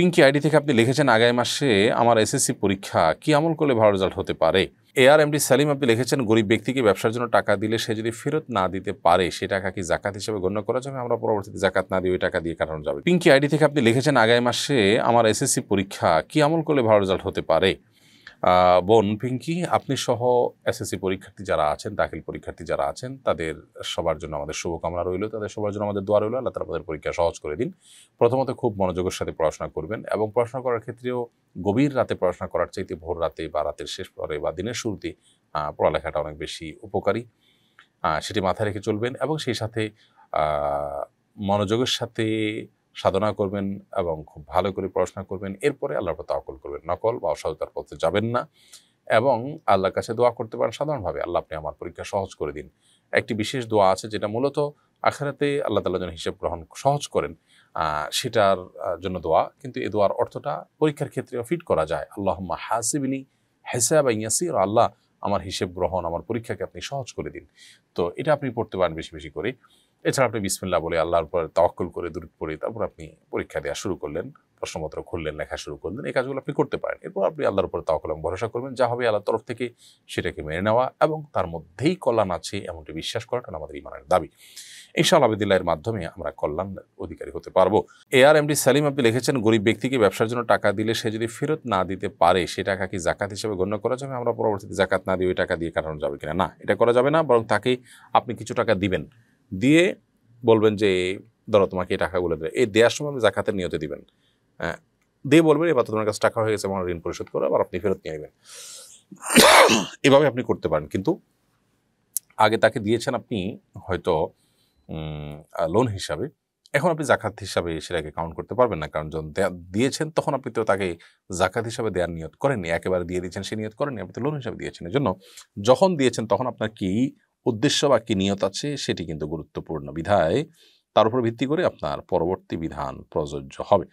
Pinki ID থেকে আপনি লিখেছেন আগামী মাসে আমার এসএসসি পরীক্ষা কি আমল করলে ভালো রেজাল্ট হতে পারে এ এম এমডি সালিম আপনি লিখেছেন গরিব ব্যক্তিকে ব্যবসার জন্য টাকা দিলে সে যদি ফেরত না দিতে পারে সে টাকা কি জাকাত হিসেবে গণ্য করা যাবে আমরা পরবর্তীতে জাকাত না দিয়ে ওই টাকা দিয়ে কাটানো যাবে পিঙ্কি আইডি থেকে আপনি লিখেছেন আগামী মাসে আমার এসএসসি পরীক্ষা কি আমল করলে ভালো রেজাল্ট হতে পারে বোন পিঙ্কি আপনি সহ এসএসসি পরীক্ষার্থী যারা আছেন দাখিল পরীক্ষার্থী যারা আছেন তাদের সবার জন্য আমাদের শুভকামনা রইল তাদের সবার জন্য আমাদের দোয়া রইল আল্লাহ তারা পরীক্ষা সহজ করে দিন প্রথমত খুব মনোযোগের সাথে পড়াশোনা করবেন এবং পড়াশোনা করার ক্ষেত্রেও গভীর রাতে পড়াশোনা করার চাইতে ভোর রাতে বা রাতের শেষ পরে বা দিনের শুরুতে পড়ালেখাটা অনেক বেশি উপকারী সেটি মাথায় রেখে চলবেন এবং সেই সাথে মনোযোগের সাথে সাধনা করবেন এবং খুব ভালো করে পড়াশোনা করবেন এরপরে আল্লাহর প্রতি অকল করবেন নকল বা অসততার পথে যাবেন না এবং আল্লাহর কাছে দোয়া করতে পারেন সাধারণভাবে আল্লাহ আপনি আমার পরীক্ষা সহজ করে দিন একটি বিশেষ দোয়া আছে যেটা মূলত আখেরাতে আল্লাহ তাল্লাহ যেন হিসেব গ্রহণ সহজ করেন সেটার জন্য দোয়া কিন্তু এ দোয়ার অর্থটা পরীক্ষার ক্ষেত্রেও ফিট করা যায় আল্লাহ হাসিবিনি হেসাব ইয়াসির আল্লাহ আমার হিসেব গ্রহণ আমার পরীক্ষাকে আপনি সহজ করে দিন তো এটা আপনি পড়তে পারেন বেশি বেশি করে এছাড়া আপনি বিসমিল্লা বলে আল্লাহর পর তহকুল করে দূর পড়ে তারপর আপনি পরীক্ষা দেওয়া শুরু করলেন প্রশ্নপত্র খুললেন লেখা শুরু করলেন এই কাজগুলো আপনি করতে পারেন এরপর আপনি আল্লাহর উপর তাওয়াক্কুল ভরসা করবেন যা হবে আল্লাহর তরফ থেকে সেটাকে মেনে নেওয়া এবং তার মধ্যেই কল্যাণ আছে এমনটি বিশ্বাস করাটা আমাদের ইমানের দাবি ইনশাল এর মাধ্যমে আমরা কল্যাণ অধিকারী হতে পারবো A R M D Salim আপনি লিখেছেন গরিব ব্যক্তিকে ব্যবসার জন্য টাকা দিলে সে যদি ফেরত না দিতে পারে সে টাকা কি জাকাত হিসেবে গণ্য করা যাবে আমরা পরবর্তীতে জাকাত না দিয়ে ওই টাকা দিয়ে কাটানো যাবে কিনা না এটা করা যাবে না বরং তাকে আপনি কিছু টাকা দিবেন দিয়ে বলবেন যে ধরো তোমাকে এই টাকাগুলো দেবে এই দেওয়ার সময় আপনি জাকাতের নিয়তে দিবেন হ্যাঁ, দিয়ে বলবেন এবার তো তোমার কাছে টাকা হয়ে গেছে আমার ঋণ পরিশোধ করো আবার আপনি ফেরত নিয়ে নেবেন এভাবে আপনি করতে পারেন কিন্তু আগে তাকে দিয়েছেন আপনি হয়তো লোন হিসাবে এখন আপনি জাকাত হিসাবে সেটাকে কাউন্ট করতে পারবেন না কারণ যখন দিয়েছেন তখন আপনি তো তাকে জাকাত হিসাবে দেওয়ার নিয়ত করেননি একেবারে দিয়ে দিয়েছেন সে নিয়ত করেননি আপনি তো লোন হিসাবে দিয়েছেন জন্য যখন দিয়েছেন তখন আপনার কি উদ্দেশ্য বা কি নিয়ত আছে সেটি কিন্তু গুরুত্বপূর্ণ বিধায় তার উপর ভিত্তি করে আপনার পরবর্তী বিধান প্রযোজ্য হবে